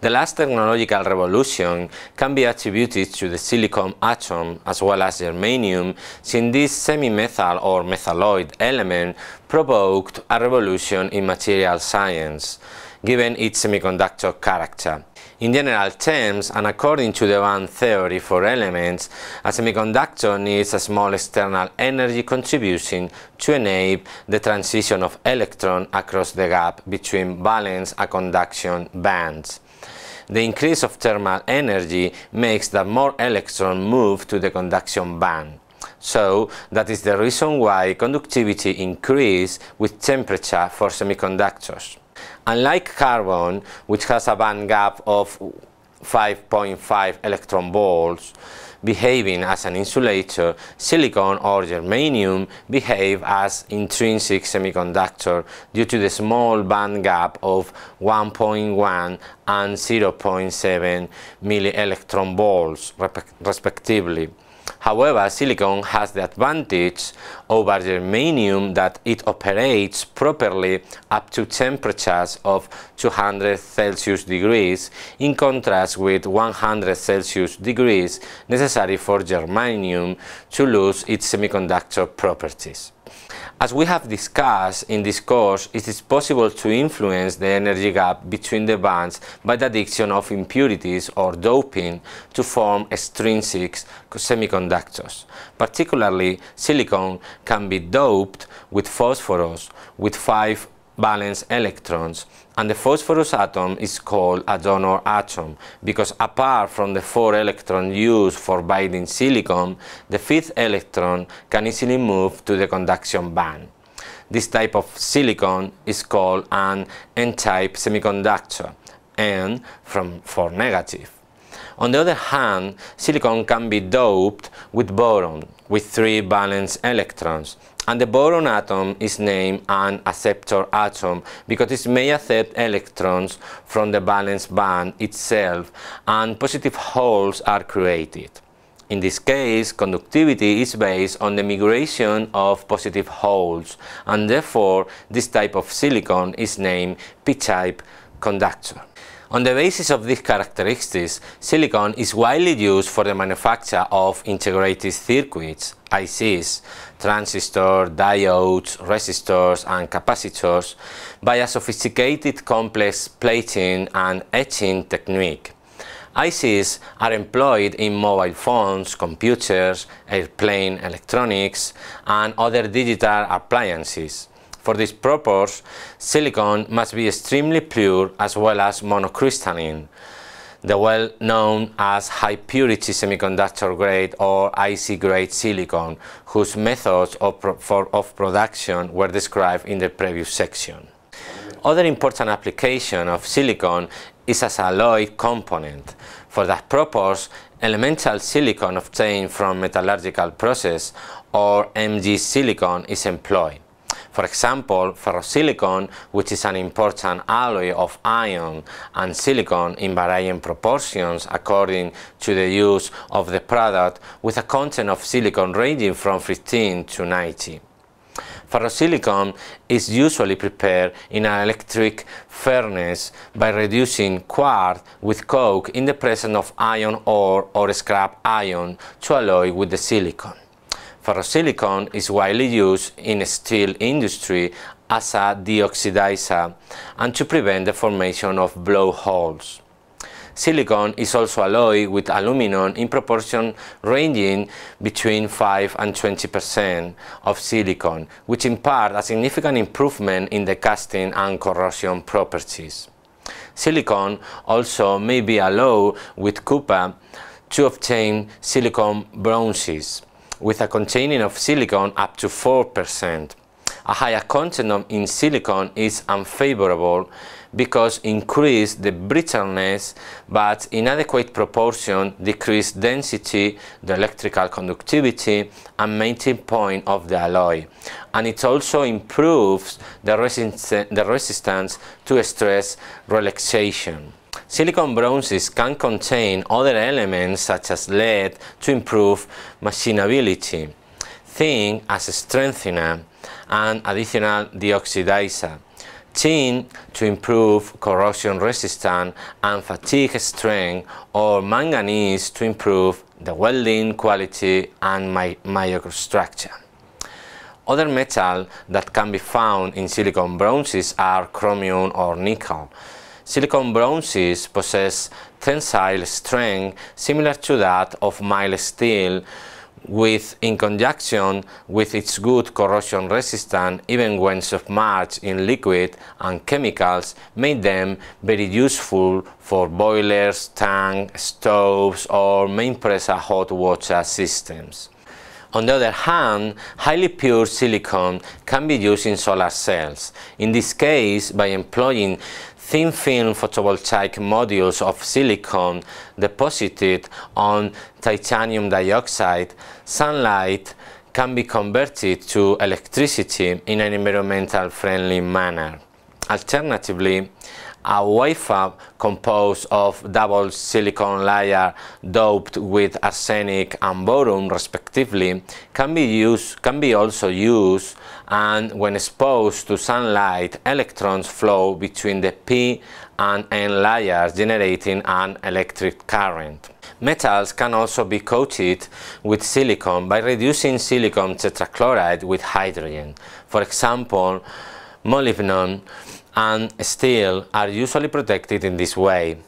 The last technological revolution can be attributed to the silicon atom as well as germanium, since this semi-metal or metalloid element provoked a revolution in material science, given its semiconductor character. In general terms, and according to the Van theory for elements, a semiconductor needs a small external energy contribution to enable the transition of electron across the gap between valence and conduction bands. The increase of thermal energy makes that more electrons move to the conduction band. So that is the reason why conductivity increases with temperature for semiconductors. Unlike carbon, which has a band gap of 5.5 electron volts behaving as an insulator, silicon or germanium behave as intrinsic semiconductor due to the small band gap of 1.1 and 0.7 milli electron volts respectively. However, silicon has the advantage over germanium that it operates properly up to temperatures of 200 Celsius degrees in contrast with 100 Celsius degrees necessary for germanium to lose its semiconductor properties. As we have discussed in this course, it is possible to influence the energy gap between the bands by the addition of impurities or doping to form extrinsic semiconductors. Particularly, silicon can be doped with phosphorus with 5 valence electrons and the phosphorus atom is called a donor atom because apart from the four electrons used for binding silicon, the fifth electron can easily move to the conduction band. This type of silicon is called an n-type semiconductor, n from for negative. On the other hand, silicon can be doped with boron with three valence electrons and the boron atom is named an acceptor atom because it may accept electrons from the valence band itself and positive holes are created. In this case, conductivity is based on the migration of positive holes, and therefore this type of silicon is named p-type conductor. On the basis of these characteristics, silicon is widely used for the manufacture of integrated circuits, ICs, transistors, diodes, resistors and capacitors by a sophisticated complex plating and etching technique. ICs are employed in mobile phones, computers, airplane electronics and other digital appliances. For this purpose, silicon must be extremely pure as well as monocrystalline, the well known as high purity semiconductor grade or IC grade silicon, whose methods of, pro for, of production were described in the previous section. Other important application of silicon is as alloy component. For that purpose, elemental silicon obtained from metallurgical process or MG silicon is employed. For example, ferrosilicon, which is an important alloy of iron and silicon in varying proportions according to the use of the product, with a content of silicon ranging from 15 to 90. Ferrosilicon is usually prepared in an electric furnace by reducing quartz with coke in the presence of iron ore or scrap iron to alloy with the silicon. Ferrosilicon is widely used in steel industry as a deoxidizer and to prevent the formation of blowholes. Silicon is also alloyed with aluminum in proportion ranging between 5 and 20% of silicon, which impart a significant improvement in the casting and corrosion properties. Silicon also may be alloyed with copper to obtain silicon bronzes with a containing of silicon up to 4%. A higher content of, in silicon is unfavorable because increase the brittleness but in adequate proportion decrease density, the electrical conductivity and melting point of the alloy and it also improves the, the resistance to stress relaxation. Silicon bronzes can contain other elements such as lead to improve machinability, zinc as a strengthener and additional deoxidizer, tin to improve corrosion resistance and fatigue strength or manganese to improve the welding quality and my microstructure. Other metals that can be found in silicon bronzes are chromium or nickel. Silicon bronzes possess tensile strength similar to that of mild steel, with in conjunction with its good corrosion resistance even when submerged in liquid and chemicals made them very useful for boilers, tanks, stoves or main pressure hot water systems. On the other hand, highly pure silicon can be used in solar cells, in this case by employing thin film photovoltaic modules of silicon deposited on titanium dioxide, sunlight can be converted to electricity in an environmental friendly manner. Alternatively, a wafer composed of double silicon layer doped with arsenic and boron respectively can be used can be also used and when exposed to sunlight electrons flow between the p and n layers generating an electric current. Metals can also be coated with silicon by reducing silicon tetrachloride with hydrogen. For example, molybdenum and steel are usually protected in this way.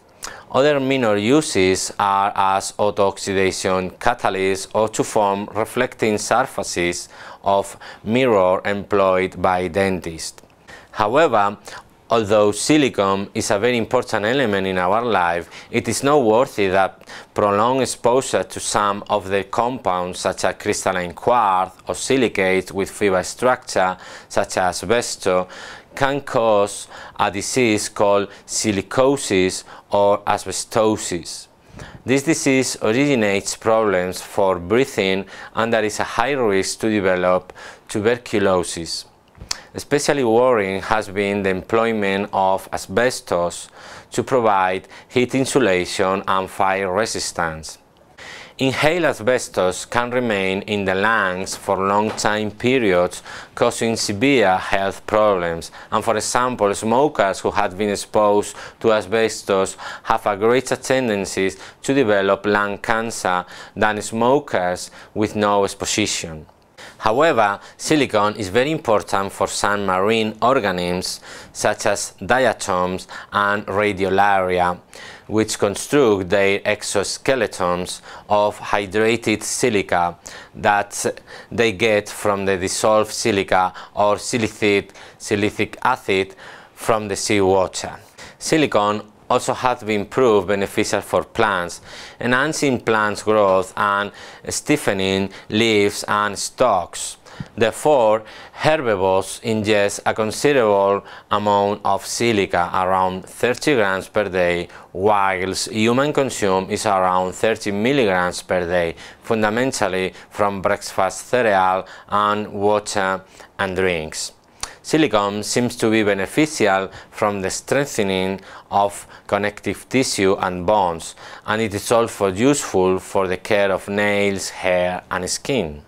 Other minor uses are as auto-oxidation catalysts or to form reflecting surfaces of mirror employed by dentists. However, although silicon is a very important element in our life, it is noteworthy that prolonged exposure to some of the compounds such as crystalline quartz or silicate with fibrous structure such as asbestos can cause a disease called silicosis or asbestosis. This disease originates problems for breathing and there is a high risk to develop tuberculosis. Especially worrying has been the employment of asbestos to provide heat insulation and fire resistance. Inhaled asbestos can remain in the lungs for long time periods, causing severe health problems. And for example, smokers who have been exposed to asbestos have a greater tendency to develop lung cancer than smokers with no exposition. However, silicon is very important for some marine organisms such as diatoms and radiolaria, which construct their exoskeletons of hydrated silica that they get from the dissolved silica or silicic, silicic acid from the seawater. Silicon also has been proved beneficial for plants, enhancing plants' growth and stiffening leaves and stalks. Therefore, herbivores ingest a considerable amount of silica, around 30 grams per day, whilst human consume is around 30 milligrams per day, fundamentally from breakfast cereal and water and drinks. Silicone seems to be beneficial from the strengthening of connective tissue and bones, and it is also useful for the care of nails, hair and skin.